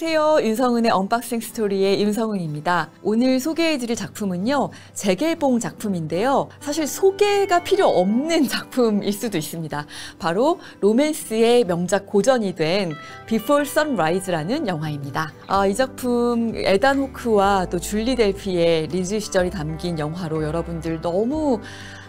안녕하세요. 윤성은의 언박싱 스토리의 윤성은입니다. 오늘 소개해드릴 작품은요. 재개봉 작품인데요. 사실 소개가 필요 없는 작품일 수도 있습니다. 바로 로맨스의 명작 고전이 된 Before Sunrise라는 영화입니다. 아, 이 작품 에단 호크와 또 줄리 델피의 리즈 시절이 담긴 영화로 여러분들 너무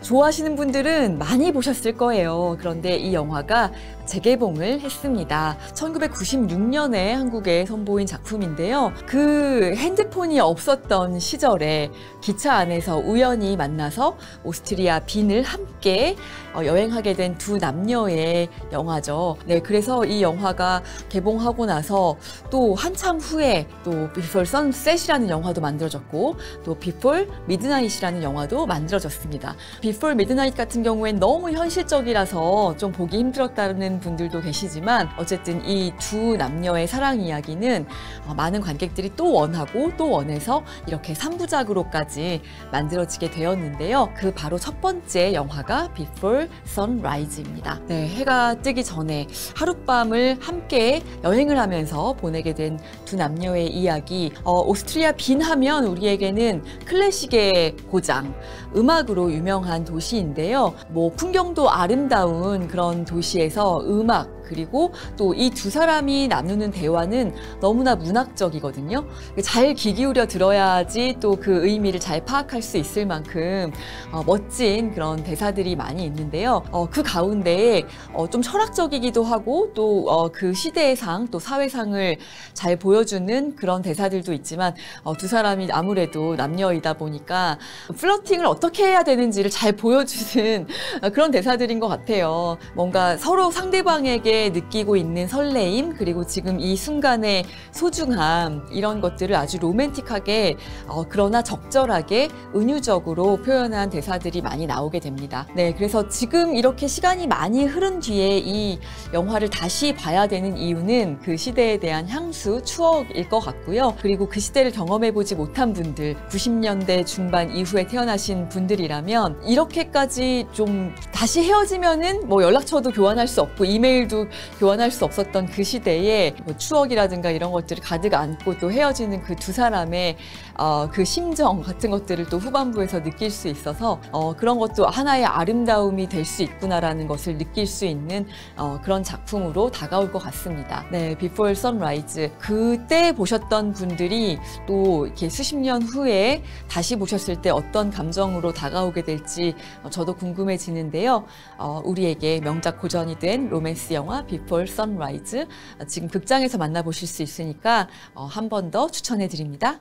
좋아하시는 분들은 많이 보셨을 거예요. 그런데 이 영화가 재개봉을 했습니다. 1996년에 한국에 선보인 작품인데요. 그 핸드폰이 없었던 시절에 기차 안에서 우연히 만나서 오스트리아 빈을 함께 어, 여행하게 된 두 남녀의 영화죠. 네, 그래서 이 영화가 개봉하고 나서 또 한참 후에 또 비폴 선셋이라는 영화도 만들어졌고 또 비폴 미드나잇이라는 영화도 만들어졌습니다. 비폴 미드나잇 같은 경우엔 너무 현실적이라서 좀 보기 힘들었다는 분들도 계시지만 어쨌든 이 두 남녀의 사랑 이야기는 어, 많은 관객들이 또 원하고 또 원해서 이렇게 3부작으로까지 만들어지게 되었는데요. 그 바로 첫 번째 영화가 Before Sunrise입니다. 네, 해가 뜨기 전에 하룻밤을 함께 여행을 하면서 보내게 된 두 남녀의 이야기. 어, 오스트리아 빈 하면 우리에게는 클래식의 고장, 음악으로 유명한 도시인데요. 뭐 풍경도 아름다운 그런 도시에서 음악, 그리고 또 이 두 사람이 나누는 대화는 너무나 문학적이거든요. 잘 귀 기울여 들어야지 또 그 의미를 잘 파악할 수 있을 만큼 어, 멋진 그런 대사들이 많이 있는데요. 어, 그 가운데 어, 좀 철학적이기도 하고 또그 어, 시대상 또 사회상을 잘 보여주는 그런 대사들도 있지만 어, 두 사람이 아무래도 남녀이다 보니까 플러팅을 어떻게 해야 되는지를 잘 보여주는 어, 그런 대사들인 것 같아요. 뭔가 서로 상대방에게 느끼고 있는 설레임 그리고 지금 이 순간의 소중함 이런 것들을 아주 로맨틱하게 어, 그러나 적절하게 은유적으로 표현한 대사들이 많이 나오게 됩니다. 네, 그래서 지금 이렇게 시간이 많이 흐른 뒤에 이 영화를 다시 봐야 되는 이유는 그 시대에 대한 향수, 추억일 것 같고요. 그리고 그 시대를 경험해보지 못한 분들, 90년대 중반 이후에 태어나신 분들이라면 이렇게까지 좀 다시 헤어지면은 뭐 연락처도 교환할 수 없고 이메일도 교환할 수 없었던 그 시대에 뭐 추억이라든가 이런 것들을 가득 안고 또 헤어지는 그 두 사람의 어, 그 심정 같은 것들을 또 후반부에서 느낄 수 있어서 어, 그런 것도 하나의 아름다움이 될 수 있구나라는 것을 느낄 수 있는 어, 그런 작품으로 다가올 것 같습니다. 네, Before Sunrise 그때 보셨던 분들이 또 이렇게 수십 년 후에 다시 보셨을 때 어떤 감정으로 다가오게 될지 어, 저도 궁금해지는데요. 어, 우리에게 명작 고전이 된 로맨스 영화 Before Sunrise 어, 지금 극장에서 만나보실 수 있으니까 어, 한 번 더 추천해드립니다.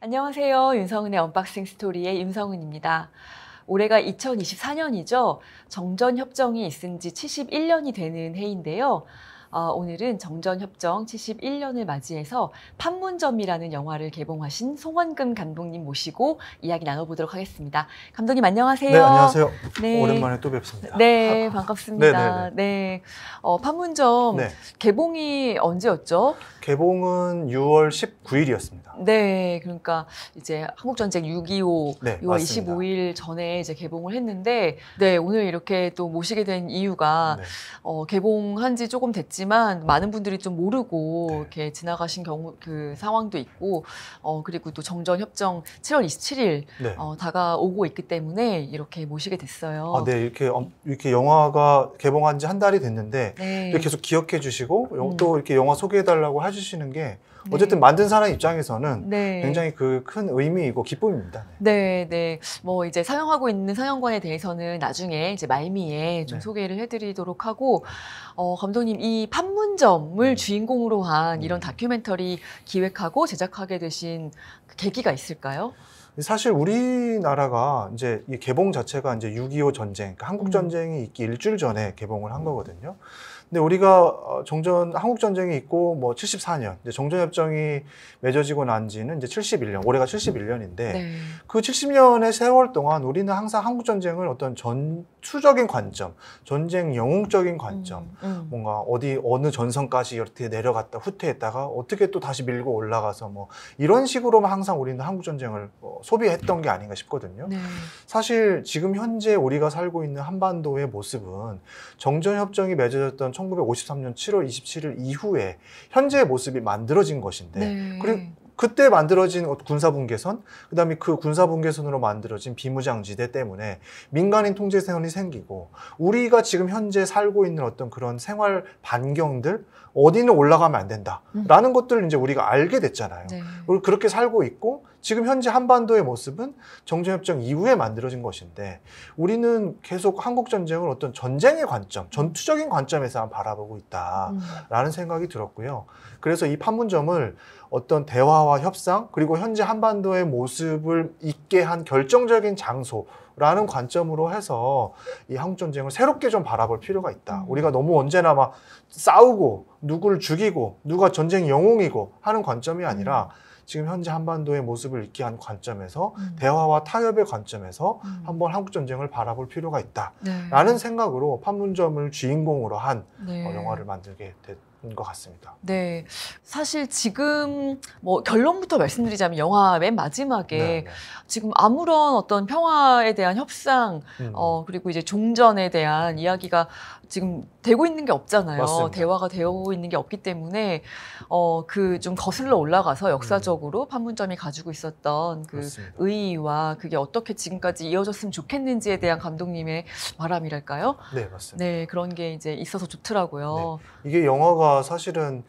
안녕하세요. 윤성은의 언박싱 스토리의 윤성은입니다. 올해가 2024년이죠. 정전협정이 있은 지 71년이 되는 해인데요. 어, 오늘은 정전협정 71년을 맞이해서 판문점이라는 영화를 개봉하신 송원금 감독님 모시고 이야기 나눠보도록 하겠습니다. 감독님 안녕하세요. 네, 안녕하세요. 네. 오랜만에 또 뵙습니다. 네, 반갑습니다. 네네네. 네, 네. 네, 어, 판문점 네. 개봉이 언제였죠? 개봉은 6월 19일이었습니다. 네, 그러니까 이제 한국전쟁 6.25 네, 6월 맞습니다. 25일 전에 이제 개봉을 했는데, 네, 오늘 이렇게 또 모시게 된 이유가 네. 어, 개봉한 지 조금 됐지. 있지만 많은 분들이 좀 모르고 이렇게 지나가신 경우 그 상황도 있고 어 그리고 또 정전 협정 7월 27일 네. 어, 다가오고 있기 때문에 이렇게 모시게 됐어요. 아, 네 이렇게 어, 이렇게 영화가 개봉한 지 한 달이 됐는데 네. 계속 기억해 주시고 음. 또 이렇게 영화 소개해 달라고 해주시는 게 네. 어쨌든 만든 사람 입장에서는 네. 굉장히 그 큰 의미이고 기쁨입니다. 네. 네. 네, 뭐 이제 사용하고 있는 사용관에 대해서는 나중에 이제 말미에 좀 소개를 해드리도록 하고 어, 감독님 이 판문점을 주인공으로 한 이런 다큐멘터리 기획하고 제작하게 되신 그 계기가 있을까요? 사실 우리나라가 이제 이 개봉 자체가 이제 6.25 전쟁, 그러니까 한국 음. 전쟁이 있기 일주일 전에 개봉을 한 음. 거거든요. 근데 우리가 정전 어, 한국 전쟁이 있고 뭐 74년 이제 정전 협정이 맺어지고 난 지는 이제 71년 올해가 71년인데 네. 그 70년의 세월 동안 우리는 항상 한국 전쟁을 어떤 전투적인 관점, 전쟁 영웅적인 관점, 음, 음. 뭔가 어디 어느 전선까지 이렇게 내려갔다 후퇴했다가 어떻게 또 다시 밀고 올라가서 뭐 이런 식으로만 항상 우리는 한국 전쟁을 어, 소비했던 게 아닌가 싶거든요. 네. 사실 지금 현재 우리가 살고 있는 한반도의 모습은 정전 협정이 맺어졌던 1953년 7월 27일 이후에 현재의 모습이 만들어진 것인데 네. 그리고 그때 만들어진 어, 군사분계선, 그다음에 그 군사분계선으로 만들어진 비무장지대 때문에 민간인 통제선이 생기고 우리가 지금 현재 살고 있는 어떤 그런 생활 반경들 어디는 올라가면 안 된다라는 음. 것들을 이제 우리가 알게 됐잖아요. 네. 그리고 그렇게 살고 있고 지금 현재 한반도의 모습은 정전협정 이후에 만들어진 것인데 우리는 계속 한국 전쟁을 어떤 전쟁의 관점, 전투적인 관점에서 바라보고 있다라는 음. 생각이 들었고요. 그래서 이 판문점을 어떤 대화와 협상 그리고 현재 한반도의 모습을 있게 한 결정적인 장소 라는 관점으로 해서 이 한국 전쟁을 새롭게 좀 바라볼 필요가 있다. 음. 우리가 너무 언제나 막 싸우고 누구를 죽이고 누가 전쟁 영웅이고 하는 관점이 아니라 음. 지금 현재 한반도의 모습을 읽기 한 관점에서 음. 대화와 타협의 관점에서 음. 한번 한국 전쟁을 바라볼 필요가 있다라는 네. 생각으로 판문점을 주인공으로 한 네. 어, 영화를 만들게 됐. 것 같습니다. 네, 사실 지금 뭐 결론부터 말씀드리자면 영화 맨 마지막에 네, 네. 지금 아무런 어떤 평화에 대한 협상, 음. 어 그리고 이제 종전에 대한 이야기가 지금 되고 있는 게 없잖아요. 맞습니다. 대화가 되고 있는 게 없기 때문에 어, 그 좀 거슬러 올라가서 음. 역사적으로 음. 판문점이 가지고 있었던 그 맞습니다. 의의와 그게 어떻게 지금까지 이어졌으면 좋겠는지에 대한 감독님의 바람이랄까요? 네, 맞습니다. 네, 그런 게 이제 있어서 좋더라고요. 네. 이게 영화가 사실은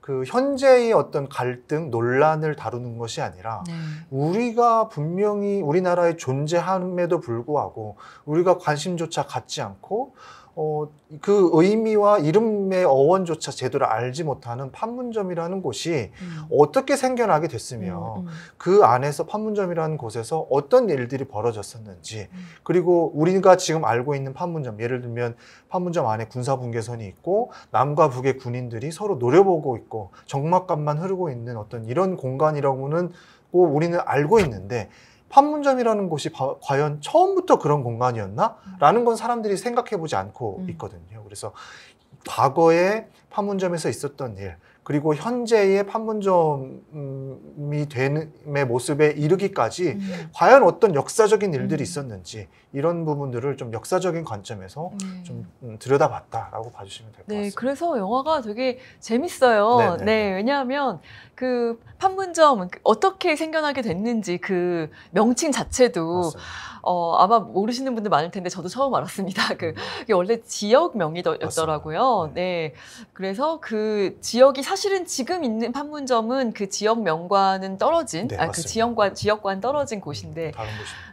그 현재의 어떤 갈등, 논란을 다루는 것이 아니라 네. 우리가 분명히 우리나라에 존재함에도 불구하고 우리가 관심조차 갖지 않고 어, 그 의미와 이름의 어원조차 제대로 알지 못하는 판문점이라는 곳이 음. 어떻게 생겨나게 됐으며 음, 음. 그 안에서 판문점이라는 곳에서 어떤 일들이 벌어졌었는지 음. 그리고 우리가 지금 알고 있는 판문점 예를 들면 판문점 안에 군사분계선이 있고 남과 북의 군인들이 서로 노려보고 있고 정막감만 흐르고 있는 어떤 이런 공간이라고는 우리는 알고 있는데 판문점이라는 곳이 바, 과연 처음부터 그런 공간이었나? 음. 라는 건 사람들이 생각해 보지 않고 음. 있거든요. 그래서 과거에 판문점에서 있었던 일, 그리고 현재의 판문점이 되는의 모습에 이르기까지 음. 과연 어떤 역사적인 일들이 음. 있었는지 이런 부분들을 좀 역사적인 관점에서 네. 좀 음, 들여다봤다라고 봐주시면 될것 네, 같습니다. 네, 그래서 영화가 되게 재밌어요. 네네네 네, 네, 네. 왜냐하면 그 판문점 어떻게 생겨나게 됐는지 그 명칭 자체도 어, 아마 모르시는 분들 많을 텐데 저도 처음 알았습니다. 그 이게 음. 원래 지역명이더라고요. 네. 그래서 그 지역이 사실은 지금 있는 판문점은 그 지역명과는 떨어진 네, 아, 그 지역과 지역과는 떨어진 곳인데 음,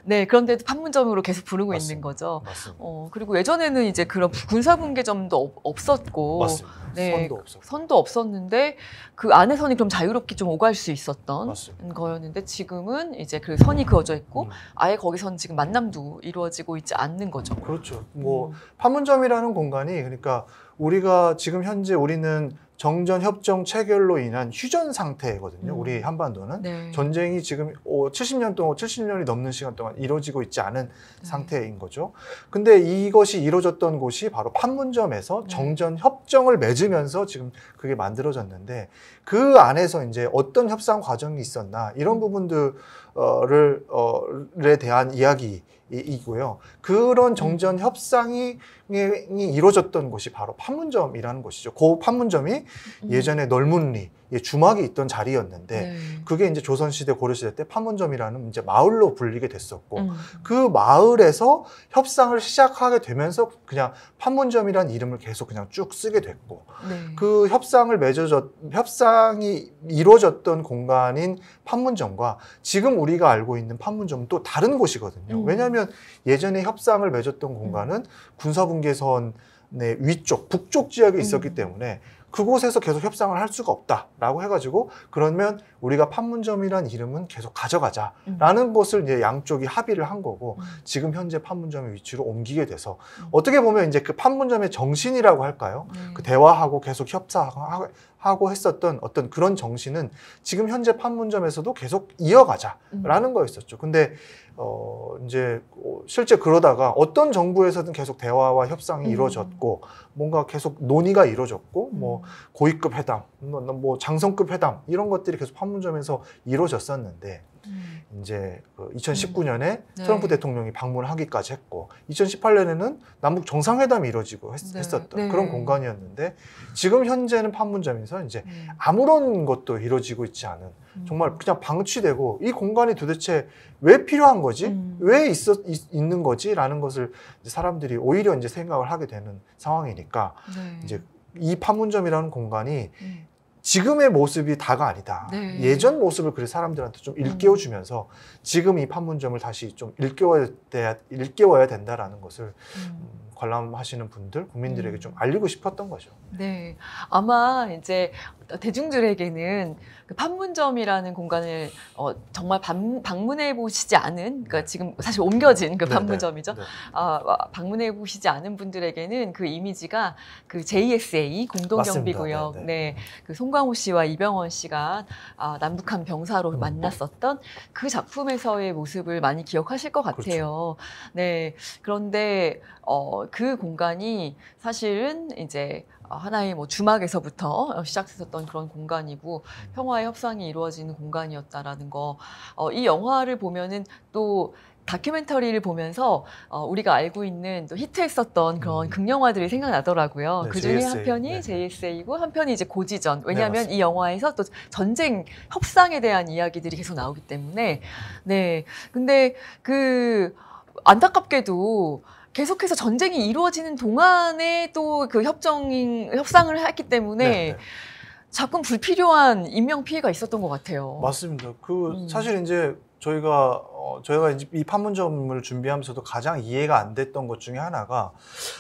네 그런데도 판문점으로 계속 부르고 맞습니다. 있는 거죠. 맞습니다. 어, 그리고 예전에는 이제 그런 군사분계점도 없었고. 맞습니다. 네, 선도 그 없었고. 선도 없었는데 그 안에 선이 그럼 자유롭게 좀 오갈 수 있었던 맞습니다. 거였는데 지금은 이제 그 선이 그어져 있고 음. 아예 거기선 지금 만남도 이루어지고 있지 않는 거죠. 그렇죠. 뭐 음. 판문점이라는 공간이 그러니까 우리가 지금 현재 우리는 정전 협정 체결로 인한 휴전 상태거든요. 음. 우리 한반도는 네. 전쟁이 지금 70년 동안 70년이 넘는 시간 동안 이루어지고 있지 않은 네. 상태인 거죠. 근데 이것이 이루어졌던 곳이 바로 판문점에서 네. 정전 협정을 맺으면서 지금 그게 만들어졌는데 그 안에서 이제 어떤 협상 과정이 있었나 이런 음. 부분들을 어에 대한 이야기 이고요. 그런 정전 협상이 이루어졌던 곳이 바로 판문점이라는 곳이죠. 그 판문점이 음. 예전에 널문리 이 예, 주막이 있던 자리였는데 네. 그게 이제 조선시대 고려시대 때 판문점이라는 이제 마을로 불리게 됐었고 음. 그 마을에서 협상을 시작하게 되면서 그냥 판문점이라는 이름을 계속 그냥 쭉 쓰게 됐고 네. 그 협상을 맺어졌 협상이 이루어졌던 공간인 판문점과 지금 우리가 알고 있는 판문점은 또 다른 곳이거든요. 음. 왜냐하면 예전에 협상을 맺었던 공간은 음. 군사분계선 네, 위쪽 북쪽 지역에 있었기 음. 때문에 그곳에서 계속 협상을 할 수가 없다라고 해가지고 그러면 우리가 판문점이란 이름은 계속 가져가자라는 음. 것을 이제 양쪽이 합의를 한 거고 음. 지금 현재 판문점의 위치로 옮기게 돼서 음. 어떻게 보면 이제 그 판문점의 정신이라고 할까요? 음. 그 대화하고 계속 협상하고 하고 했었던 어떤 그런 정신은 지금 현재 판문점에서도 계속 이어가자라는 음. 거였었죠. 근데 어 이제 어, 실제 그러다가 어떤 정부에서든 계속 대화와 협상이 음. 이루어졌고 뭔가 계속 논의가 이루어졌고 뭐 음. 뭐 고위급 회담, 뭐, 뭐 장성급 회담 이런 것들이 계속 판문점에서 이루어졌었는데 음. 이제 그 2019년에 음. 네. 트럼프 대통령이 방문을 하기까지 했고 2018년에는 남북 정상회담이 이루어지고 했, 네. 었던 네. 그런 공간이었는데 지금 현재는 판문점에서 이제 음. 아무런 것도 이루어지고 있지 않은 정말 그냥 방치되고 이 공간이 도대체 왜 필요한 거지 음. 왜 있어 있, 있는 거지라는 것을 이제 사람들이 오히려 이제 생각을 하게 되는 상황이니까 네. 이제 이 판문점이라는 공간이 음. 지금의 모습이 다가 아니다. 네. 예전 모습을 그래 사람들한테 좀 일깨워 주면서 음. 지금 이 판문점을 다시 좀 일깨워야, 일깨워야 된다라는 것을 음. 음 관람하시는 분들, 국민들에게 음. 좀 알리고 싶었던 거죠. 네. 아마 이제 대중들에게는 그 판문점이라는 공간을 어, 정말 방, 방문해 보시지 않은, 그러니까 네. 지금 사실 옮겨진 그 네, 네, 판문점이죠. 네네. 아, 방문해 보시지 않은 분들에게는 그 이미지가 그 JSA 공동경비구역, 네, 네. 그송광호 씨와 이병헌 씨가 아, 남북한 병사로 음. 만났었던 그 작품에서의 모습을 많이 기억하실 것 같아요. 그렇죠. 네. 그런데 어, 그 공간이 사실은 이제 하나의 뭐 주막에서부터 시작했었던 그런 공간이고 평화의 협상이 이루어지는 공간이었다라는 거. 어, 이 영화를 보면은 또 다큐멘터리를 보면서 어, 우리가 알고 있는 또 히트했었던 그런 음. 극영화들이 생각나더라고요. 네, 그 중에 JSA. 한 편이 네. JSA이고 네. 한 편이 이제 고지전. 네, 왜냐하면 네, 이 영화에서 또 전쟁 협상에 대한 이야기들이 계속 나오기 때문에 네. 근데 그 안타깝게도 계속해서 전쟁이 이루어지는 동안에 또 그 협정 협상을 했기 때문에 네, 네. 자꾸 불필요한 인명 피해가 있었던 것 같아요. 맞습니다. 그 음. 사실 이제 저희가 어, 저희가 이제 이 판문점을 준비하면서도 가장 이해가 안 됐던 것 중에 하나가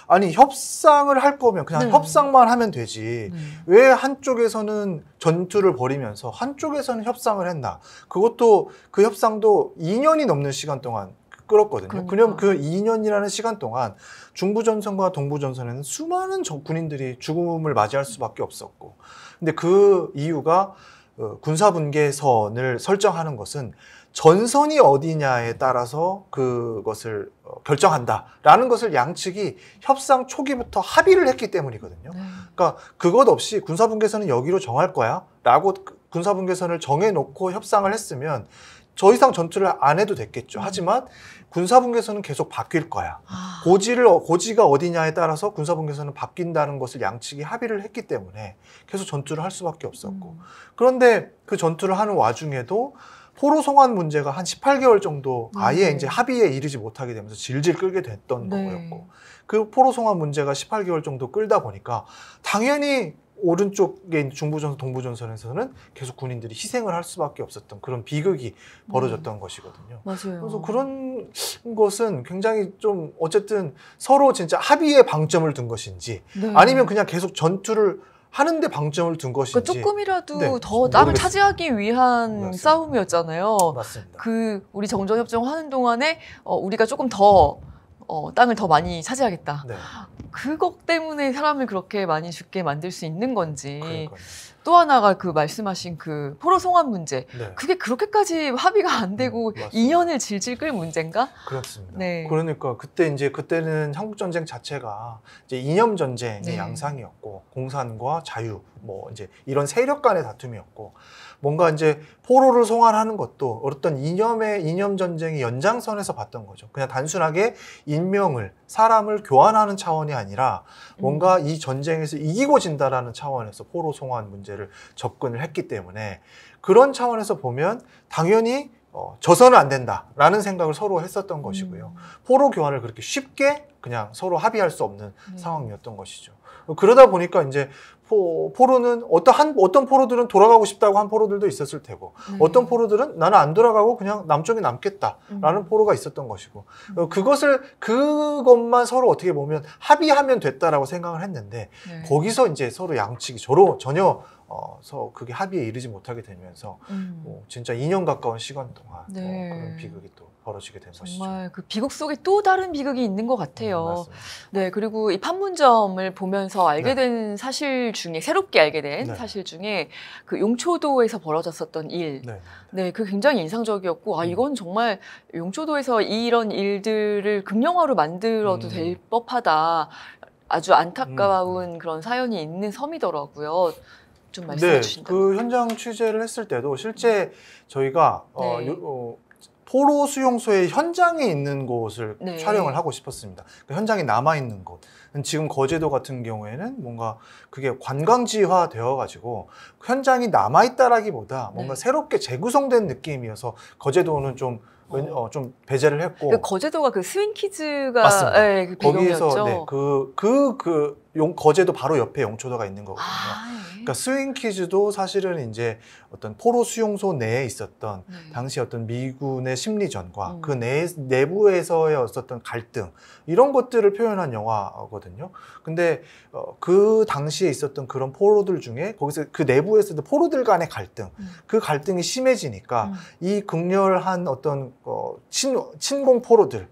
아니 협상을 할 거면 그냥 네. 협상만 하면 되지 네. 왜 한쪽에서는 전투를 벌이면서 한쪽에서는 협상을 했나 그것도 그 협상도 2년이 넘는 시간 동안 끌었거든요. 그러니까. 그럼 그 2년이라는 시간 동안 중부전선과 동부전선에는 수많은 군인들이 죽음을 맞이할 수밖에 없었고, 근데 그 이유가 어, 군사분계선을 설정하는 것은 전선이 어디냐에 따라서 그것을 어, 결정한다라는 것을 양측이 협상 초기부터 합의를 했기 때문이거든요. 네. 그러니까 그것 없이 군사분계선은 여기로 정할 거야라고 그 군사분계선을 정해놓고 협상을 했으면 더 이상 전투를 안 해도 됐겠죠. 음. 하지만 군사분계선은 계속 바뀔 거야. 아. 고지를 고지가 어디냐에 따라서 군사분계선은 바뀐다는 것을 양측이 합의를 했기 때문에 계속 전투를 할 수밖에 없었고. 음. 그런데 그 전투를 하는 와중에도 포로 송환 문제가 한 18개월 정도 음. 아예 네. 이제 합의에 이르지 못하게 되면서 질질 끌게 됐던 네. 거였고 그 포로 송환 문제가 18개월 정도 끌다 보니까 당연히 오른쪽에 중부전선, 동부전선에서는 계속 군인들이 희생을 할 수밖에 없었던 그런 비극이 음. 벌어졌던 음. 것이거든요. 맞아요. 그래서 그런 것은 굉장히 좀 어쨌든 서로 진짜 합의에 방점을 둔 것인지 네. 아니면 그냥 계속 전투를 하는데 방점을 둔 그러니까 것인지 그러니까 조금이라도 네, 더땅을 차지하기 위한 맞습니다. 싸움이었잖아요. 맞습니다. 그 우리 정전협정 하는 동안에 어, 우리가 조금 더 어, 땅을 더 많이 차지하겠다. 네. 그것 때문에 사람을 그렇게 많이 죽게 만들 수 있는 건지 그러니까요. 또 하나가 그 말씀하신 그 포로 송환 문제 네. 그게 그렇게까지 합의가 안 음, 되고 음, 연년을 질질 끌 문제인가? 그렇습니다. 네. 그러니까 그때 이제 그때는 한국 전쟁 자체가 이제 이념 전쟁의 네. 양상이었고 공산과 자유 뭐 이제 이런 세력 간의 다툼이었고 뭔가 이제 포로를 송환하는 것도 어떤 이념의 이념 전쟁의 연장선에서 봤던 거죠. 그냥 단순하게 인명을 사람을 교환하는 차원이 아니라 뭔가 음. 이 전쟁에서 이기고 진다라는 차원에서 포로 송환 문제를 접근을 했기 때문에 그런 차원에서 보면 당연히 어, 져서는 안 된다라는 생각을 서로 했었던 음. 것이고요. 포로 교환을 그렇게 쉽게 그냥 서로 합의할 수 없는 음. 상황이었던 것이죠. 그러다 보니까 이제 포, 포로는 어떤 한 어떤 포로들은 돌아가고 싶다고 한 포로들도 있었을 테고 음. 어떤 포로들은 나는 안 돌아가고 그냥 남쪽에 남겠다라는 음. 포로가 있었던 것이고 음. 어, 그것을 그것만 서로 어떻게 보면 합의하면 됐다라고 생각을 했는데 네. 거기서 이제 서로 양측이 저로 전혀 어서 그게 합의에 이르지 못하게 되면서 음. 뭐 진짜 2년 가까운 시간 동안 뭐 네. 뭐 그런 비극이 또 벌어지게 된 정말 것이죠. 정말 그 비극 속에 또 다른 비극이 있는 것 같아요. 네, 네 그리고 이 판문점을 보면서 알게 네. 된 사실 중에 새롭게 알게 된 네. 사실 중에 그 용초도에서 벌어졌었던 일, 네, 그 굉장히 인상적이었고 아 음. 이건 정말 용초도에서 이런 일들을 극영화로 만들어도 음. 될 법하다. 아주 안타까운 음. 그런 사연이 있는 섬이더라고요. 좀 말씀해 네, 주신다면. 그 현장 취재를 했을 때도 실제 저희가 어, 네. 어, 요, 어, 포로 수용소의 현장에 있는 곳을 네. 촬영을 하고 싶었습니다. 그 현장에 남아 있는 곳. 지금 거제도 같은 경우에는 뭔가 그게 관광지화 되어가지고 그 현장이 남아 있다라기보다 뭔가 네. 새롭게 재구성된 느낌이어서 거제도는 좀 어. 어, 좀 배제를 했고 그 거제도가 그 스윙키즈가 맞습니다. 예, 그 거기서 에 네그그그 그, 용, 거제도 바로 옆에 용초도가 있는 거거든요. 아, 그러니까 스윙 키즈도 사실은 이제 어떤 포로 수용소 내에 있었던 네. 당시 어떤 미군의 심리전과 음. 그 내, 내부에서의 어떤 갈등 이런 것들을 표현한 영화거든요. 근데 어, 그 당시에 있었던 그런 포로들 중에 거기서 그 내부에서도 포로들 간의 갈등 음. 그 갈등이 심해지니까 음. 이 극렬한 어떤 어, 친, 친공 포로들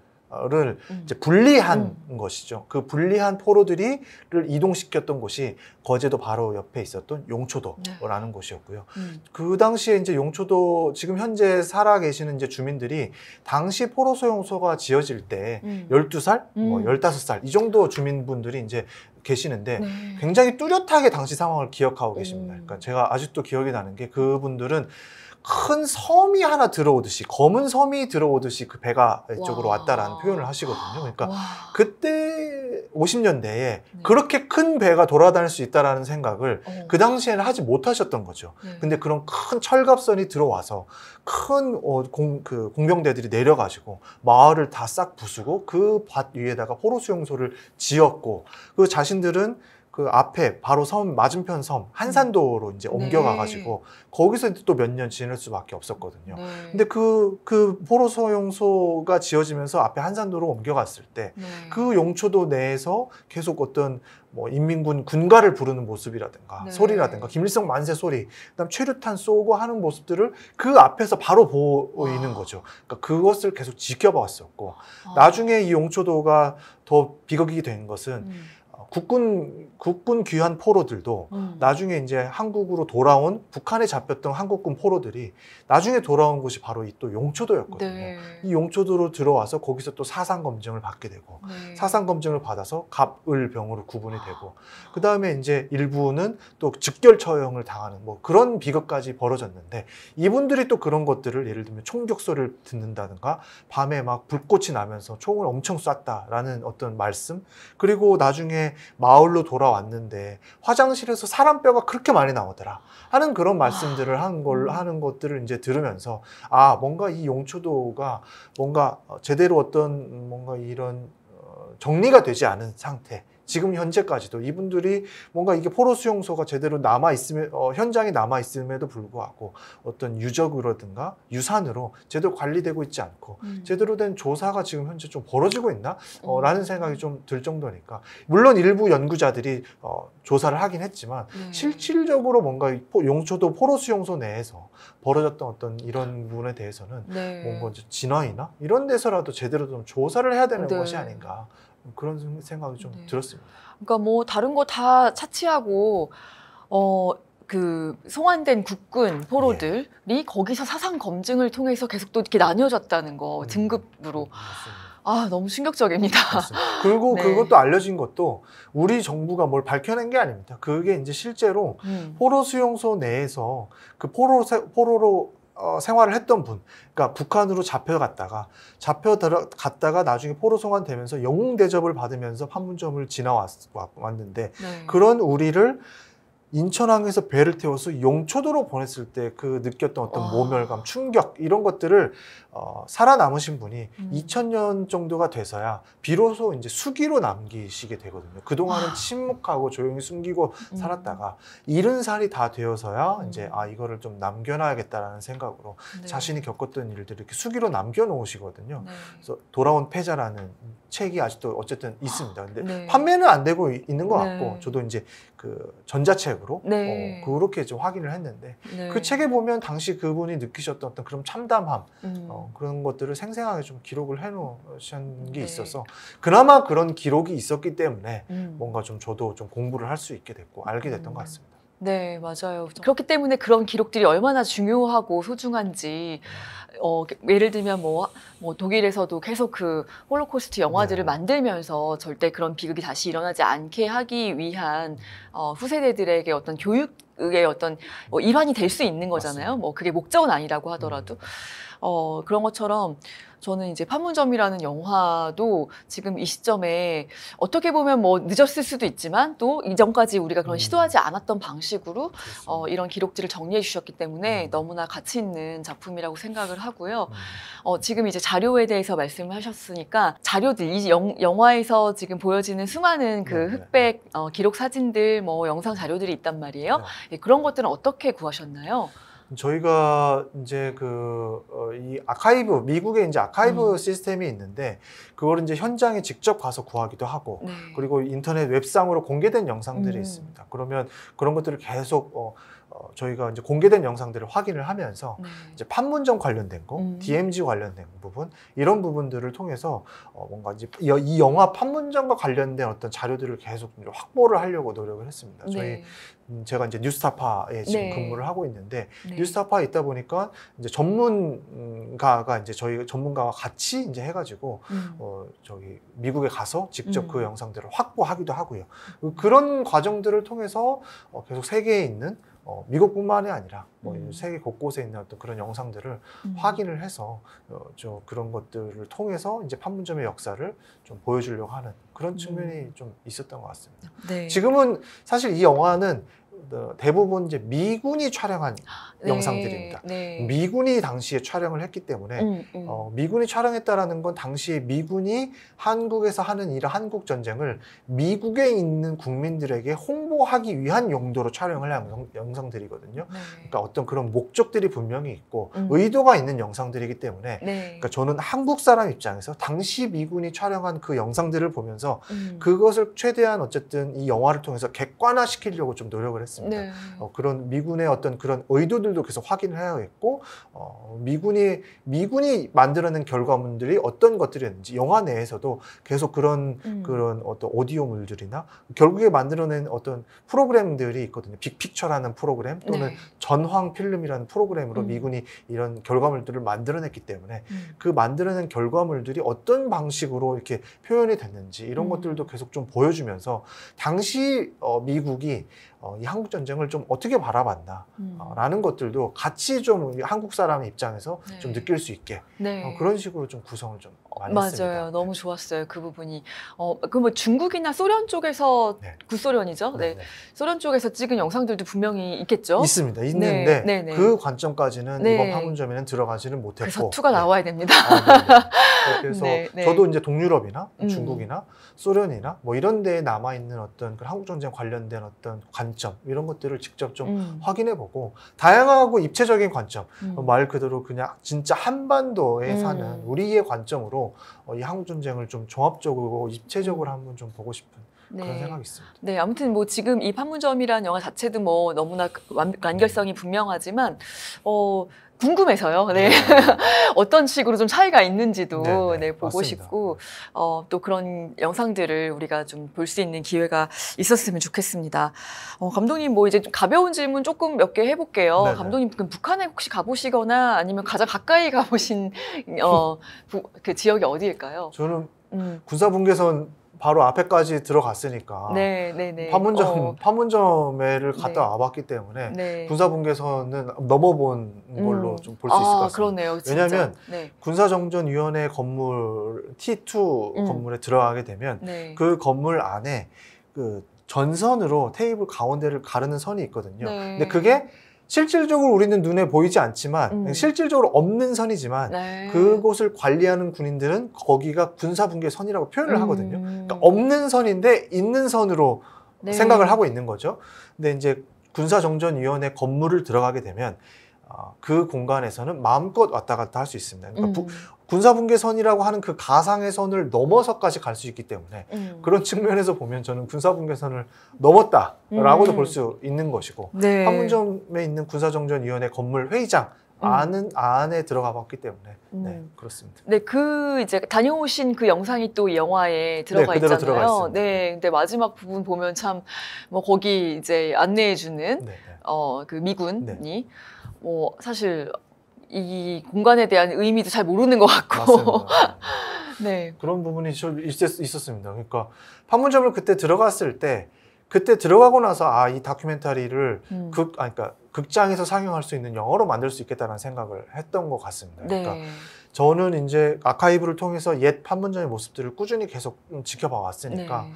를 음. 이제 분리한 음. 것이죠. 그 분리한 포로들이를 이동시켰던 곳이 거제도 바로 옆에 있었던 용초도라는 네. 곳이었고요. 음. 그 당시에 이제 용초도 지금 현재 살아 계시는 이제 주민들이 당시 포로 소용소가 지어질 때1 2 음. 살뭐 1 음. 5살이 정도 주민분들이 이제 계시는데 네. 굉장히 뚜렷하게 당시 상황을 기억하고 계십니다. 음. 그러니까 제가 아직도 기억이 나는 게 그분들은 큰 섬이 하나 들어오듯이 검은 섬이 들어오듯이 그 배가 이쪽으로 와. 왔다라는 표현을 하시거든요. 그러니까 와. 그때 50년대에 네. 그렇게 큰 배가 돌아다닐 수 있다라는 생각을 어. 그 당시에는 하지 못하셨던 거죠. 네. 근데 그런 큰 철갑선이 들어와서 큰 어, 공, 그 공병대들이 내려가지고 마을을 다 싹 부수고 그 밭 위에다가 포로 수용소를 지었고 그 자신들은 그 앞에 바로 섬 맞은편 섬 한산도로 이제 음. 옮겨가가지고 네. 거기서 또 몇 년 지낼 수밖에 없었거든요. 네. 근데 그그 그 포로 소용소가 지어지면서 앞에 한산도로 옮겨갔을 때그 네. 그 용초도 내에서 계속 어떤 뭐 인민군 군가를 부르는 모습이라든가 네. 소리라든가 김일성 만세 소리 그다음 최루탄 쏘고 하는 모습들을 그 앞에서 바로 보이는 와. 아. 거죠. 그러니까 그것을 계속 지켜봤었고 아. 나중에 이 용초도가 더 비극이 된 것은 음. 어, 국군 국군 귀환 포로들도 음. 나중에 이제 한국으로 돌아온 북한에 잡혔던 한국군 포로들이 나중에 돌아온 곳이 바로 이 또 용초도였거든요. 네. 이 용초도로 들어와서 거기서 또 사상 검증을 받게 되고 네. 사상 검증을 받아서 갑을병으로 구분이 아. 되고 그 다음에 이제 일부는 또 즉결 처형을 당하는 뭐 그런 비극까지 벌어졌는데 이분들이 또 그런 것들을 예를 들면 총격 소리를 듣는다든가 밤에 막 불꽃이 나면서 총을 엄청 쐈다라는 어떤 말씀 그리고 나중에 마을로 돌아 왔는데 화장실에서 사람 뼈가 그렇게 많이 나오더라 하는 그런 아. 말씀들을 하는 걸 음. 하는 것들을 이제 들으면서 아 뭔가 이 용초도가 뭔가 어, 제대로 어떤 뭔가 이런 어, 정리가 되지 않은 상태 지금 현재까지도 이분들이 뭔가 이게 포로수 용소가 제대로 남아 있음에 어, 현장에 남아 있음에도 불구하고 어떤 유적으로든가 유산으로 제대로 관리되고 있지 않고 음. 제대로 된 조사가 지금 현재 좀 벌어지고 있나? 어, 음. 라는 생각이 좀 들 정도니까 물론 일부 연구자들이 어, 조사를 하긴 했지만 네. 실질적으로 뭔가 용초도 포로수 용소 내에서 벌어졌던 어떤 이런 부분에 대해서는 네. 뭔가 진화이나 이런 데서라도 제대로 좀 조사를 해야 되는 네. 것이 아닌가 그런 생각이 좀 네. 들었습니다. 그러니까 뭐 다른 거 다 차치하고 어. 그 송환된 국군 포로들이 네. 거기서 사상 검증을 통해서 계속 또 이렇게 나뉘어졌다는 거 음, 등급으로 맞습니다. 아 너무 충격적입니다. 맞습니다. 그리고 네. 그것도 알려진 것도 우리 정부가 뭘 밝혀낸 게 아닙니다. 그게 이제 실제로 음. 포로 수용소 내에서 그 포로 포로로 어, 생활을 했던 분, 그러니까 북한으로 잡혀갔다가 잡혀갔다가 들어 나중에 포로송환 되면서 영웅 대접을 받으면서 판문점을 지나왔는데 네. 그런 우리를 인천항에서 배를 태워서 용초도로 보냈을 때 그 느꼈던 어떤 와. 아. 모멸감, 충격 이런 것들을 어, 살아남으신 분이 음. 2000년 정도가 돼서야 비로소 이제 수기로 남기시게 되거든요. 그동안은 아. 침묵하고 조용히 숨기고 음. 살았다가 70살이 다 되어서야 음. 이제 아 이거를 좀 남겨놔야겠다라는 생각으로 네. 자신이 겪었던 일들을 이렇게 수기로 남겨놓으시거든요. 네. 그래서 돌아온 패자라는 책이 아직도 어쨌든 있습니다. 근데 네. 판매는 안 되고 있는 것 네. 같고 저도 이제 그 전자책으로 네. 어, 그렇게 좀 확인을 했는데 네. 그 책에 보면 당시 그분이 느끼셨던 어떤 그런 참담함 음. 어, 그런 것들을 생생하게 좀 기록을 해놓으신 게 네. 있어서 그나마 그런 기록이 있었기 때문에 음. 뭔가 좀 저도 좀 공부를 할 수 있게 됐고 알게 됐던 음. 것 같습니다. 네, 맞아요. 그렇기 때문에 그런 기록들이 얼마나 중요하고 소중한지 음. 어, 예를 들면 뭐, 뭐 독일에서도 계속 그 홀로코스트 영화들을 네. 만들면서 절대 그런 비극이 다시 일어나지 않게 하기 위한 어, 후세대들에게 어떤 교육의 어떤 뭐 일환이 될 수 있는 거잖아요. 맞습니다. 뭐 그게 목적은 아니라고 하더라도. 음. 어, 그런 것처럼 저는 이제 판문점이라는 영화도 지금 이 시점에 어떻게 보면 뭐 늦었을 수도 있지만 또 이전까지 우리가 그런 음. 시도하지 않았던 방식으로 어, 이런 기록들을 정리해 주셨기 때문에 음. 너무나 가치 있는 작품이라고 생각을 하고요. 음. 어, 지금 이제 자료에 대해서 말씀을 하셨으니까 자료들, 이 영, 영화에서 지금 보여지는 수많은 그 네, 네, 흑백 어, 기록 사진들 뭐 영상 자료들이 있단 말이에요. 네. 예, 그런 것들은 어떻게 구하셨나요? 저희가 이제 그이 어, 아카이브 미국에 이제 아카이브 음. 시스템이 있는데 그걸 이제 현장에 직접 가서 구하기도 하고 네. 그리고 인터넷 웹상으로 공개된 영상들이 음. 있습니다. 그러면 그런 것들을 계속 어, 어, 저희가 이제 공개된 영상들을 확인을 하면서 네. 이제 판문점 관련된 거, 음. DMZ 관련된 부분 이런 부분들을 통해서 어, 뭔가 이제 이, 이 영화 판문점과 관련된 어떤 자료들을 계속 확보를 하려고 노력을 했습니다. 저희 네. 음, 제가 이제 뉴스타파에 지금 네. 근무를 하고 있는데 네. 뉴스타파에 있다 보니까 이제 전문가가 이제 저희 전문가와 같이 이제 해가지고 음. 어, 저기 미국에 가서 직접 그 음. 영상들을 확보하기도 하고요. 그, 그런 과정들을 통해서 어, 계속 세계에 있는 어, 미국뿐만이 아니라 뭐 음. 세계 곳곳에 있는 어떤 그런 영상들을 음. 확인을 해서 어, 저 그런 것들을 통해서 이제 판문점의 역사를 좀 보여주려고 하는 그런 음. 측면이 음. 좀 있었던 것 같습니다. 네. 지금은 사실 이 영화는 어, 대부분 이제 미군이 촬영한 네, 영상들입니다. 네. 미군이 당시에 촬영을 했기 때문에 음, 음. 어, 미군이 촬영했다라는 건 당시에 미군이 한국에서 하는 일, 한국 전쟁을 미국에 있는 국민들에게 홍보하기 위한 용도로 촬영을 한 영상, 들이거든요 네. 그러니까 어떤 그런 목적들이 분명히 있고 음. 의도가 있는 영상들이기 때문에 네. 그러니까 저는 한국 사람 입장에서 당시 미군이 촬영한 그 영상들을 보면서 음. 그것을 최대한 어쨌든 이 영화를 통해서 객관화시키려고 좀 노력을 했어요. 했습니다. 네. 어, 그런 미군의 어떤 그런 의도들도 계속 확인을 해야했고 어, 미군이 미군이 만들어낸 결과물들이 어떤 것들이었는지 영화 내에서도 계속 그런 음. 그런 어떤 오디오물들이나 결국에 만들어낸 어떤 프로그램들이 있거든요. 빅픽처라는 프로그램 또는 네. 전황 필름이라는 프로그램으로 음. 미군이 이런 결과물들을 만들어냈기 때문에 음. 그 만들어낸 결과물들이 어떤 방식으로 이렇게 표현이 됐는지 이런 음. 것들도 계속 좀 보여주면서 당시 어, 미국이 어, 이 한국 전쟁을 좀 어떻게 바라봤나라는 음. 어, 것들도 같이 좀 한국 사람의 입장에서 네. 좀 느낄 수 있게 네. 어, 그런 식으로 좀 구성을 좀 어, 많이 맞아요. 했습니다. 네. 너무 좋았어요 그 부분이. 어, 그뭐 중국이나 소련 쪽에서 네. 구소련이죠. 네, 네. 네. 소련 쪽에서 찍은 영상들도 분명히 있겠죠. 있습니다. 있는데 그 관점까지는 이번 파문점에는 들어가지는 못했고 서투가 나와야 됩니다. 아, 그래서 저도 이제 동유럽이나 음. 중국이나 소련이나 뭐 이런 데에 남아 있는 어떤 그 한국 전쟁 관련된 어떤 관 관점 이런 것들을 직접 좀 음. 확인해 보고 다양하고 입체적인 관점 음. 어, 말 그대로 그냥 진짜 한반도에 음. 사는 우리의 관점으로 어, 이 한국 전쟁을 좀 종합적으로 입체적으로 음. 한번 좀 보고 싶은 네. 그런 생각이 있습니다. 네, 아무튼 뭐 지금 이 판문점이라는 영화 자체도 뭐 너무나 완, 결성이 분명하지만 어 궁금해서요. 네. 네. 어떤 식으로 좀 차이가 있는지도 네, 네, 네 보고 맞습니다. 싶고 어, 또 그런 영상들을 우리가 좀 볼 수 있는 기회가 있었으면 좋겠습니다. 어, 감독님 뭐 이제 좀 가벼운 질문 조금 몇 개 해볼게요. 네, 네. 감독님 북한에 혹시 가보시거나 아니면 가장 가까이 가보신 어, 부, 그 지역이 어디일까요? 저는 음. 군사분계선 바로 앞에까지 들어갔으니까 네, 네, 네. 판문점 어. 판문점에를 갔다 네. 와봤기 때문에 네. 군사 분계선은 넘어본 음. 걸로 음. 좀볼 수 있을 아, 것 같습니다. 그러네요, 왜냐하면 네. 군사정전위원회 건물 T2 음. 건물에 들어가게 되면 그 건물 안에 그 전선으로 테이블 가운데를 가르는 선이 있거든요. 근데 그게 실질적으로 우리는 눈에 보이지 않지만 음. 실질적으로 없는 선이지만 네. 그곳을 관리하는 군인들은 거기가 군사분계 선이라고 표현을 음. 하거든요. 그러니까 없는 선인데 있는 선으로 네. 생각을 하고 있는 거죠. 근데 이제 군사정전위원회 건물을 들어가게 되면 어, 그 공간에서는 마음껏 왔다 갔다 할 수 있습니다. 그러니까 음. 부, 군사분계선이라고 하는 그 가상의 선을 넘어서까지 갈 수 있기 때문에 음. 그런 측면에서 보면 저는 군사분계선을 넘었다라고도 음. 볼수 있는 것이고 네. 판문점에 있는 군사정전위원회 건물 회의장 음. 안은 안에 들어가 봤기 때문에 음. 네 그렇습니다. 네그 이제 다녀오신 그 영상이 또 영화에 들어가 네, 있잖아요. 들어가 네 근데 마지막 부분 보면 참 뭐 거기 이제 안내해 주는 네, 네. 어그 미군이 네. 뭐 사실 이 공간에 대한 의미도 잘 모르는 것 같고. 네. 그런 부분이 좀 있었습니다. 그러니까 판문점을 그때 들어갔을 때 그때 들어가고 나서 아이 다큐멘터리를 음. 극 아, 그러니까 극장에서 상영할 수 있는 영어로 만들 수 있겠다는 생각을 했던 것 같습니다. 네. 그러니까 저는 이제 아카이브를 통해서 옛 판문점의 모습들을 꾸준히 계속 음, 지켜봐 왔으니까 네.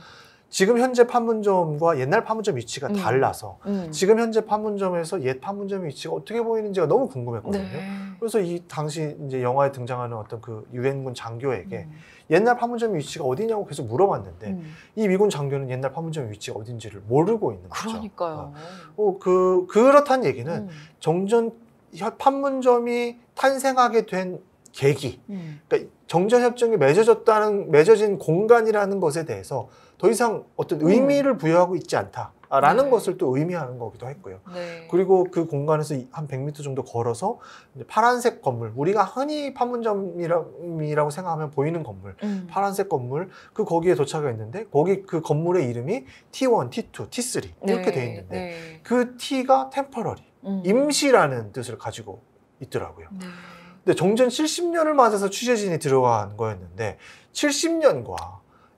지금 현재 판문점과 옛날 판문점 위치가 음. 달라서 음. 지금 현재 판문점에서 옛 판문점 위치가 어떻게 보이는지가 너무 궁금했거든요. 네. 그래서 이 당시 이제 영화에 등장하는 어떤 그 유엔군 장교에게 음. 옛날 판문점 위치가 어디냐고 계속 물어봤는데 음. 이 미군 장교는 옛날 판문점 위치가 어딘지를 모르고 있는 거죠. 그러니까요. 어, 어 그 그렇다는 얘기는 음. 정전 판문점이 탄생하게 된 계기. 음. 그러니까 정전협정이 맺어졌다는 맺어진 공간이라는 것에 대해서 더 이상 어떤 음. 의미를 부여하고 있지 않다라는 네. 것을 또 의미하는 거기도 했고요. 네. 그리고 그 공간에서 한 100m 정도 걸어서 파란색 건물, 우리가 흔히 판문점이라고 생각하면 보이는 건물, 음. 파란색 건물 그 거기에 도착해 있는데 거기 그 건물의 이름이 T1, T2, T3 이렇게 네. 돼 있는데 네. 그 T가 템퍼러리, 음. 임시라는 뜻을 가지고 있더라고요. 네. 근데 정전 70년을 맞아서 취재진이 들어간 거였는데 70년과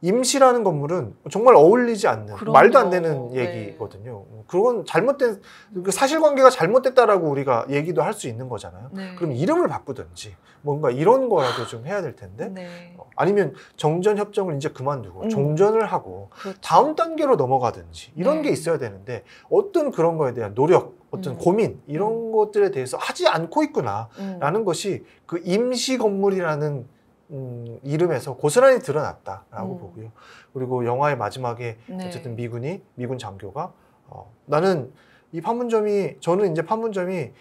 임시라는 건물은 정말 어울리지 않는 그럼요. 말도 안 되는 네. 얘기거든요. 음, 그건 잘못된 그 사실관계가 잘못됐다라고 우리가 얘기도 할 수 있는 거잖아요. 네. 그럼 이름을 바꾸든지 뭔가 이런 거라도 좀 해야 될 텐데 네. 어, 아니면 정전 협정을 이제 그만두고 음. 종전을 하고 그렇죠. 다음 단계로 넘어가든지 이런 게 네. 있어야 되는데 어떤 그런 거에 대한 노력 어떤 음. 고민 이런 음. 것들에 대해서 하지 않고 있구나라는 음. 것이 그 임시 건물이라는 음, 이름에서 고스란히 드러났다라고 음. 보고요. 그리고 영화의 마지막에 네. 어쨌든 미군이 미군 장교가 어, 나는 이 판문점이 저는 이제 판문점이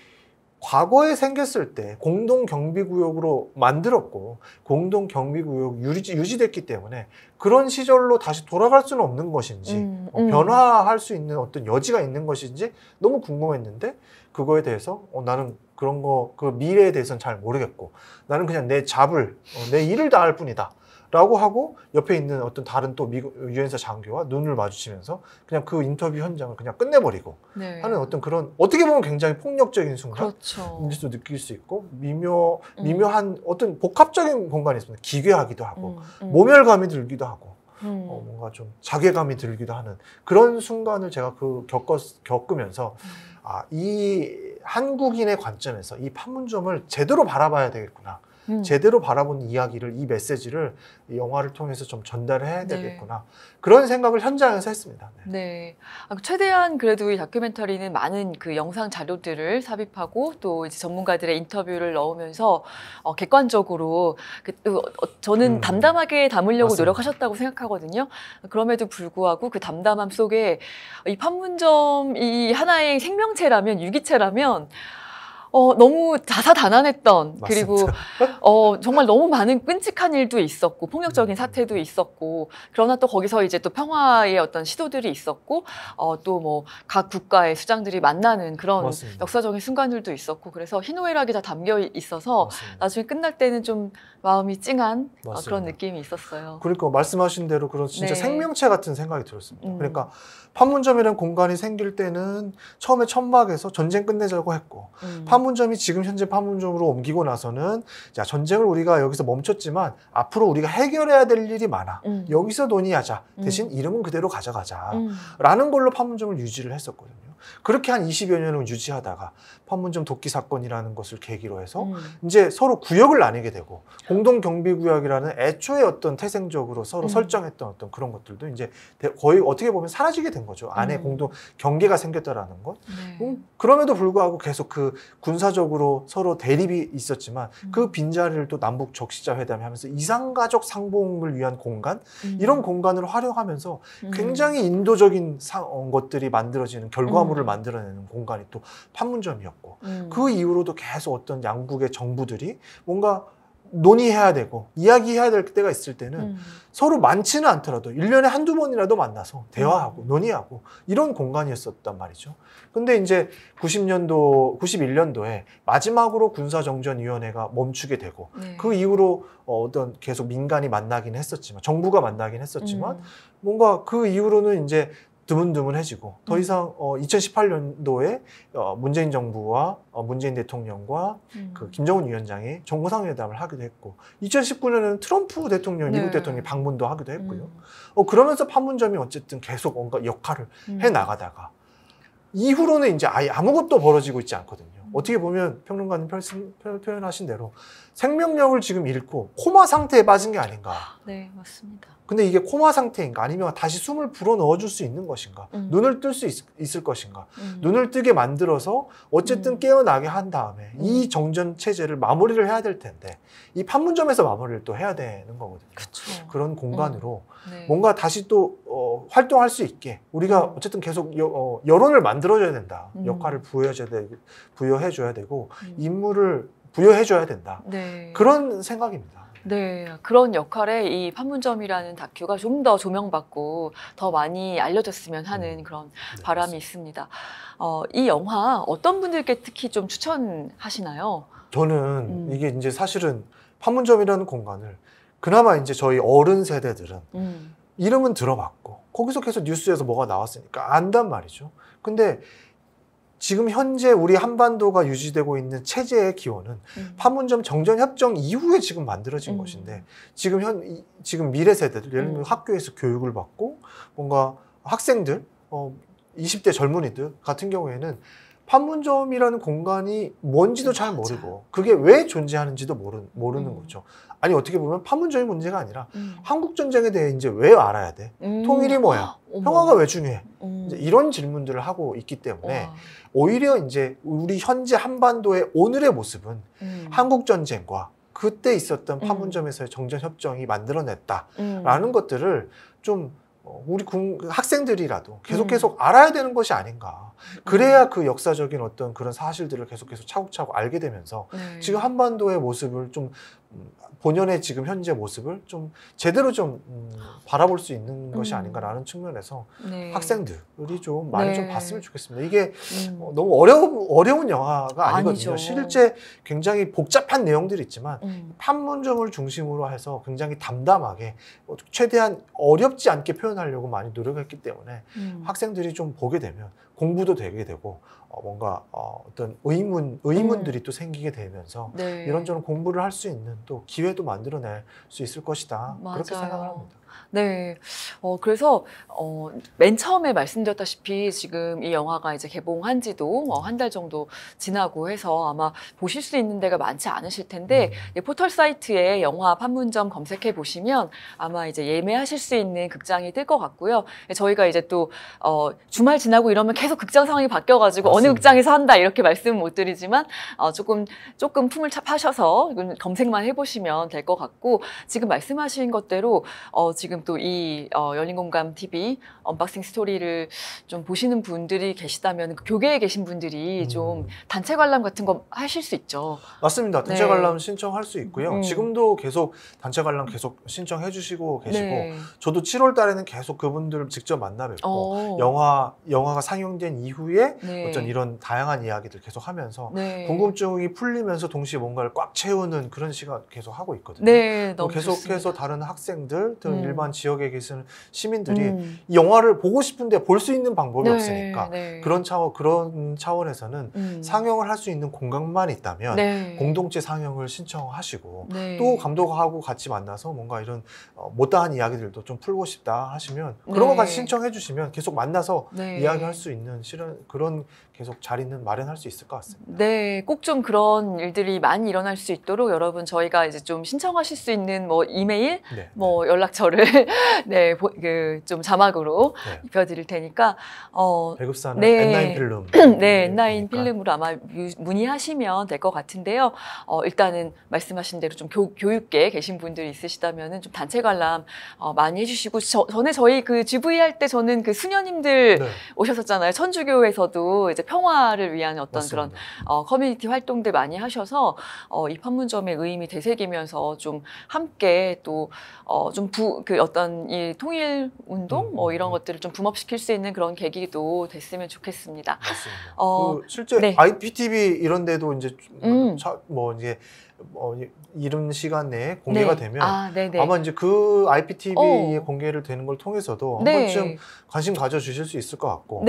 과거에 생겼을 때 공동 경비구역으로 만들었고 공동 경비구역 유지, 유지됐기 때문에 그런 시절로 다시 돌아갈 수는 없는 것인지 음, 뭐 음. 변화할 수 있는 어떤 여지가 있는 것인지 너무 궁금했는데 그거에 대해서 어, 나는 그런 거, 그 미래에 대해서는 잘 모르겠고, 나는 그냥 내 잡을, 어, 내 일을 다 할 뿐이다. 라고 하고, 옆에 있는 어떤 다른 또 미국, 유엔사 장교와 눈을 마주치면서, 그냥 그 인터뷰 현장을 그냥 끝내버리고, 네. 하는 어떤 그런, 어떻게 보면 굉장히 폭력적인 순간도 그렇죠. 느낄 수 있고, 미묘, 음. 미묘한 어떤 복합적인 공간이 있습니다. 기괴하기도 하고, 음, 음. 모멸감이 들기도 하고, 음. 어, 뭔가 좀 자괴감이 들기도 하는 그런 순간을 제가 그 겪었, 겪으면서 음. 아, 이 한국인의 관점에서 이 판문점을 제대로 바라봐야 되겠구나. 음. 제대로 바라본 이야기를 이 메시지를 이 영화를 통해서 좀 전달해야 네. 되겠구나 네. 그런 생각을 현장에서 했습니다. 네. 네. 아, 그 최대한 그래도 이 다큐멘터리는 많은 그 영상 자료들을 삽입하고 또 이제 전문가들의 인터뷰를 넣으면서 어, 객관적으로 그, 어, 어 저는 음. 담담하게 담으려고 맞습니다. 노력하셨다고 생각하거든요. 그럼에도 불구하고 그 담담함 속에 이 판문점이 하나의 생명체라면 유기체라면 어, 너무 자사다난했던 그리고 어, 정말 너무 많은 끔찍한 일도 있었고 폭력적인 음. 사태도 있었고 그러나 또 거기서 이제 또 평화의 어떤 시도들이 있었고 어, 또뭐 각 국가의 수장들이 만나는 그런 맞습니다. 역사적인 순간들도 있었고 그래서 희노애락이 다 담겨 있어서 맞습니다. 나중에 끝날 때는 좀 마음이 찡한 어, 그런 느낌이 있었어요. 그러니 말씀하신 대로 그런 진짜 네. 생명체 같은 생각이 들었습니다. 음. 그러니까 판문점이라는 공간이 생길 때는 처음에 천막에서 전쟁 끝내자고 했고 음. 판문점이 지금 현재 판문점으로 옮기고 나서는 자 전쟁을 우리가 여기서 멈췄지만 앞으로 우리가 해결해야 될 일이 많아 음. 여기서 논의하자 대신 음. 이름은 그대로 가져가자라는 음. 걸로 판문점을 유지를 했었거든요. 그렇게 한 20여 년을 유지하다가 판문점 도끼 사건이라는 것을 계기로 해서 음. 이제 서로 구역을 나뉘게 되고 공동 경비 구역이라는 애초에 어떤 태생적으로 서로 음. 설정했던 어떤 그런 것들도 이제 거의 어떻게 보면 사라지게 된 거죠. 안에 음. 공동 경계가 생겼다라는 것. 네. 음, 그럼에도 불구하고 계속 그 군사적으로 서로 대립이 있었지만 음. 그 빈자리를 또 남북 적시자 회담 하면서 이상가족 상봉을 위한 공간 이런 음. 공간을 활용하면서 굉장히 인도적인 사, 어, 것들이 만들어지는 결과물로 정보를 만들어내는 공간이 또 판문점이었고 음. 그 이후로도 계속 어떤 양국의 정부들이 뭔가 논의해야 되고 이야기해야 될 때가 있을 때는 음. 서로 많지는 않더라도 일년에 한두 번이라도 만나서 대화하고 음. 논의하고 이런 공간이었었단 말이죠. 근데 이제 90년도, 91년도에 마지막으로 군사정전위원회가 멈추게 되고 네. 그 이후로 어, 어떤 계속 민간이 만나긴 했었지만 정부가 만나긴 했었지만 음. 뭔가 그 이후로는 이제 드문드문해지고 더 음. 이상 어, 2018년도에 어, 문재인 정부와 어, 문재인 대통령과 음. 그 김정은 위원장이 정상회담을 하기도 했고 2019년에는 트럼프 대통령 미국 네. 대통령이 방문도 하기도 했고요. 음. 어, 그러면서 판문점이 어쨌든 계속 뭔가 역할을 음. 해 나가다가 이후로는 이제 아예 아무것도 벌어지고 있지 않거든요. 음. 어떻게 보면 평론가님 표현하신 대로 생명력을 지금 잃고 코마 상태에 빠진 게 아닌가. 네, 맞습니다. 근데 이게 코마 상태인가 아니면 다시 숨을 불어 넣어줄 수 있는 것인가 음. 눈을 뜰 수 있을 것인가 음. 눈을 뜨게 만들어서 어쨌든 음. 깨어나게 한 다음에 음. 이 정전 체제를 마무리를 해야 될 텐데 이 판문점에서 마무리를 또 해야 되는 거거든요 그쵸. 그런 공간으로 음. 네. 뭔가 다시 또 어, 활동할 수 있게 우리가 음. 어쨌든 계속 여, 어, 여론을 만들어줘야 된다 역할을 부여해줘야 되고 부여해줘야 되고 임무를 부여해줘야 된다 네. 그런 생각입니다. 네, 그런 역할에 이 판문점이라는 다큐가 좀 더 조명받고 더 많이 알려졌으면 하는 음. 그런 네, 바람이 맞습니다. 있습니다. 어, 이 영화 어떤 분들께 특히 좀 추천하시나요? 저는 음. 이게 이제 사실은 판문점이라는 공간을 그나마 이제 저희 어른 세대들은 음. 이름은 들어봤고 거기서 계속 뉴스에서 뭐가 나왔으니까 안단 말이죠. 근데 지금 현재 우리 한반도가 유지되고 있는 체제의 기원은 음. 판문점 정전 협정 이후에 지금 만들어진 음. 것인데 지금 현 지금 미래 세대들 예를 들면 음. 학교에서 교육을 받고 뭔가 학생들 어 20대 젊은이들 같은 경우에는 판문점이라는 공간이 뭔지도 잘 모르고 그게 왜 존재하는지도 모르, 모르는 음. 거죠. 아니 어떻게 보면 판문점이 문제가 아니라 음. 한국 전쟁에 대해 이제 왜 알아야 돼? 음. 통일이 뭐야? 어머. 평화가 왜 중요해? 어. 이런 질문들을 하고 있기 때문에 와. 오히려 이제 우리 현재 한반도의 오늘의 모습은 음. 한국 전쟁과 그때 있었던 음. 판문점에서의 정전 협정이 만들어냈다라는 음. 것들을 좀 어, 우리 학생들이라도 계속 음. 계속 알아야 되는 것이 아닌가. 그래야 음. 그 역사적인 어떤 그런 사실들을 계속 계속 차곡차곡 알게 되면서 네. 지금 한반도의 모습을 좀 음, 본연의 지금 현재 모습을 좀 제대로 좀 음, 바라볼 수 있는 음. 것이 아닌가라는 측면에서 네. 학생들이 좀 많이 네. 좀 봤으면 좋겠습니다. 이게 음. 어, 너무 어려운 어려운 영화가 아니거든요. 아니죠. 실제 굉장히 복잡한 내용들이 있지만 음. 판문점을 중심으로 해서 굉장히 담담하게 어, 최대한 어렵지 않게 표현하려고 많이 노력했기 때문에 음. 학생들이 좀 보게 되면 공부도 되게 되고 어, 뭔가 어, 어떤 의문 의문들이 음. 또 생기게 되면서 네. 이런저런 공부를 할 수 있는 또 기회도 만들어낼 수 있을 것이다 맞아요. 그렇게 생각을 합니다. 네. 어, 그래서, 어, 맨 처음에 말씀드렸다시피 지금 이 영화가 이제 개봉한 지도 어, 뭐 한달 정도 지나고 해서 아마 보실 수 있는 데가 많지 않으실 텐데, 예, 포털 사이트에 영화 판문점 검색해 보시면 아마 이제 예매하실 수 있는 극장이 뜰 것 같고요. 저희가 이제 또, 어, 주말 지나고 이러면 계속 극장 상황이 바뀌어가지고 맞습니다. 어느 극장에서 한다 이렇게 말씀은 못 드리지만, 어, 조금, 조금 품을 파셔서 검색만 해보시면 될 것 같고, 지금 말씀하신 것대로, 어, 지금 또이 어, 열린공감 TV 언박싱 스토리를 좀 보시는 분들이 계시다면 그 교계에 계신 분들이 음. 좀 단체 관람 같은 거 하실 수 있죠. 맞습니다. 단체 네. 관람 신청할 수 있고요. 음. 지금도 계속 단체 관람 계속 신청해 주시고 계시고 네. 저도 7월 달에는 계속 그분들을 직접 만나 뵙고 오. 어. 영화 영화가 상영된 이후에 네. 어떤 이런 다양한 이야기들 계속 하면서 네. 궁금증이 풀리면서 동시에 뭔가를 꽉 채우는 그런 시간 계속 하고 있거든요. 네, 너무 계속해서 다른 학생들 등 일반 음. 지역에 계시는 시민들이 음. 이 영화를 보고 싶은데 볼 수 있는 방법이 네, 없으니까 네. 그런 차원 그런 차원에서는 음. 상영을 할 수 있는 공간만 있다면 네. 공동체 상영을 신청하시고 네. 또 감독하고 같이 만나서 뭔가 이런 어, 못다한 이야기들도 좀 풀고 싶다 하시면 그런 거 네. 같이 신청해 주시면 계속 만나서 네. 이야기할 수 있는 실현 그런 계속 자리는 마련할 수 있을 것 같습니다. 네, 꼭 좀 그런 일들이 많이 일어날 수 있도록 여러분 저희가 이제 좀 신청하실 수 있는 뭐 이메일, 네, 뭐 네. 연락처를 네, 그 좀 자막으로 네. 입혀드릴 테니까 어, 배급사는 네. N9 필름, 네, N9 필름으로 아마 문의하시면 될 것 같은데요. 어, 일단은 말씀하신 대로 좀 교, 육계 계신 분들이 있으시다면은 좀 단체 관람 어, 많이 해주시고 저, 전에 저희 그 GV 할 때 저는 그 수녀님들 네. 오셨었잖아요. 천주교에서도 이제 평화를 위한 어떤 맞습니다. 그런 어, 커뮤니티 활동들 많이 하셔서 어, 이 판문점의 의미 되새기면서 좀 함께 또좀그 어, 그 어떤 이 통일 운동 음, 뭐 음, 이런 음. 것들을 좀 붐업시킬 수 있는 그런 계기도 됐으면 좋겠습니다. 맞습니다. 어, 그 실제 네. IPTV 이런 데도 이제 음. 뭐 이제 어, 이른 시간 내에 공개가 네. 되면 아, 네, 네. 마 이제 그 IPTV에 어. 공개를 되는 걸 통해서도 네. 한 번쯤 관심 가져주실 수 있을 것 같고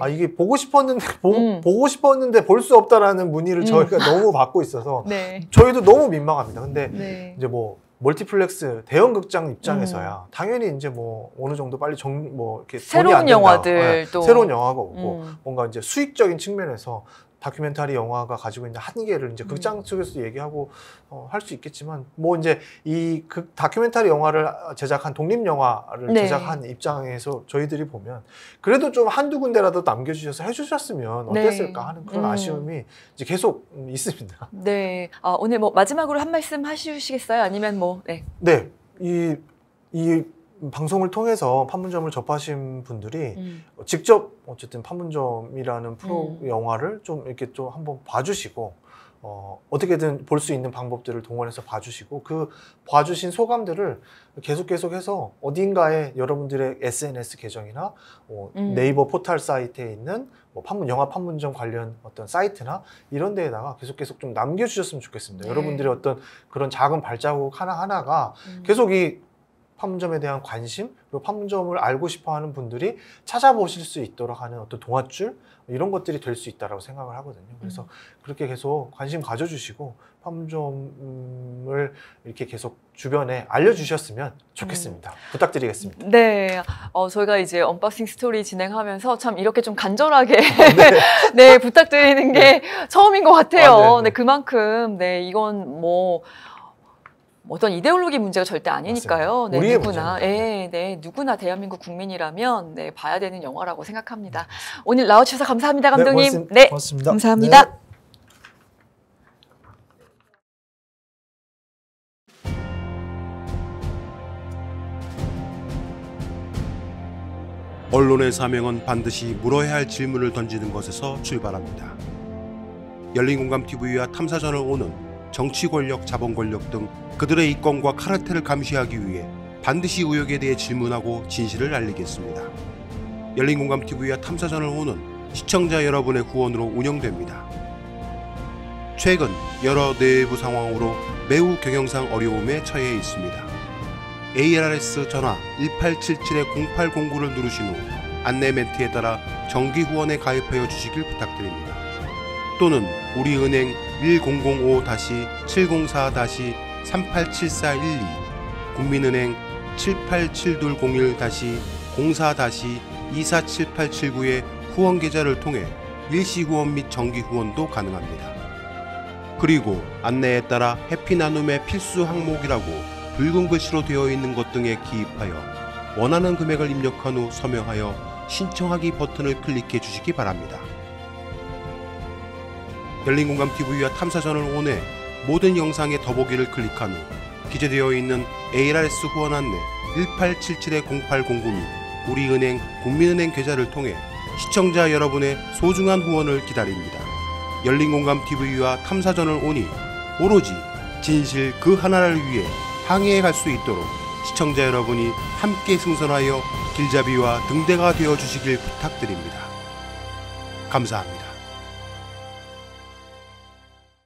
아 이게 보고 싶었는데 보, 음. 보고 싶었는데 볼 수 없다라는 문의를 음. 저희가 음. 너무 받고 있어서 저희도 너무 민망합니다. 근데 이제 뭐 멀티플렉스 대형 극장 입장에서야 음. 당연히 이제 뭐 어느 정도 빨리 정 뭐 이렇게 새로운 영화들 네, 또 새로운 영화가 오고 음. 뭔가 이제 수익적인 측면에서 다큐멘터리 영화가 가지고 있는 한계를 이제 극장 측에서 음. 얘기하고 어, 할수 있겠지만 뭐 이제 이극 다큐멘터리 영화를 제작한 독립 영화를 네. 제작한 입장에서 저희들이 보면 그래도 좀 한두 군데라도 남겨주셔서 해주셨으면 네. 어땠을까 하는 그런 음. 아쉬움이 이제 계속 있습니다. 네, 아, 오늘 뭐 마지막으로 한 말씀 하시겠어요? 아니면 뭐 네. 네, 이이 방송을 통해서 판문점을 접하신 분들이 음. 직접 어쨌든 판문점이라는 프로 음. 영화를 좀 이렇게 좀 한번 봐주시고 어, 어떻게든 볼 수 있는 방법들을 동원해서 봐주시고 그 봐주신 소감들을 계속 계속해서 어딘가에 여러분들의 SNS 계정이나 어, 음. 네이버 포털 사이트에 있는 뭐 판문 영화 판문점 관련 어떤 사이트나 이런 데에다가 계속 계속 좀 남겨주셨으면 좋겠습니다. 네. 여러분들의 어떤 그런 작은 발자국 하나 하나가 음. 계속 이 팜점에 대한 관심 그리고 팜점을 알고 싶어하는 분들이 찾아보실 수 있도록 하는 어떤 동화줄 이런 것들이 될 수 있다라고 생각을 하거든요. 그래서 음. 그렇게 계속 관심 가져주시고 팜점을 이렇게 계속 주변에 알려주셨으면 좋겠습니다. 음. 부탁드리겠습니다. 네, 어, 저희가 이제 언박싱 스토리 진행하면서 참 이렇게 좀 간절하게 어, 네. 네 부탁드리는 게 네. 처음인 것 같아요. 아, 네, 네. 네, 그만큼 네 이건 뭐뭐 어떤 이데올로기 문제가 절대 아니니까요. 네, 누구나, 예, 네, 누구나 대한민국 국민이라면 네, 봐야 되는 영화라고 생각합니다. 오늘 나와주셔서 감사합니다, 네, 감독님. 네, 고맙습, 니다 감사합니다. 네. 언론의 사명은 반드시 물어야 할 질문을 던지는 것에서 출발합니다. 열린공감TV와 탐사전을 오는 정치 권력, 자본 권력 등 그들의 이권과 카르텔을 감시하기 위해 반드시 의혹에 대해 질문하고 진실을 알리겠습니다. 열린공감TV와 탐사전을 호는 시청자 여러분의 후원으로 운영됩니다. 최근 여러 내부 상황으로 매우 경영상 어려움에 처해 있습니다. ARS 전화 1877-0809를 누르신 후 안내 멘트에 따라 정기 후원에 가입하여 주시길 부탁드립니다. 또는 우리은행 1005-704-387412 국민은행 787-01-04-247879의 2 후원 계좌를 통해 일시 후원 및 정기 후원도 가능합니다. 그리고 안내에 따라 해피 나눔의 필수 항목이라고 붉은 글씨로 되어 있는 것 등에 기입하여 원하는 금액을 입력한 후 서명하여 신청하기 버튼을 클릭해 주시기 바랍니다. 벨링공감 TV와 탐사전을 온해 모든 영상의 더보기를 클릭한 후 기재되어 있는 ARS 후원 안내 1877-0809및 우리은행 국민은행 계좌를 통해 시청자 여러분의 소중한 후원을 기다립니다. 열린공감 TV와 탐사전을 오니 오로지 진실 그 하나를 위해 항해해 갈수 있도록 시청자 여러분이 함께 승선하여 길잡이와 등대가 되어 주시길 부탁드립니다. 감사합니다.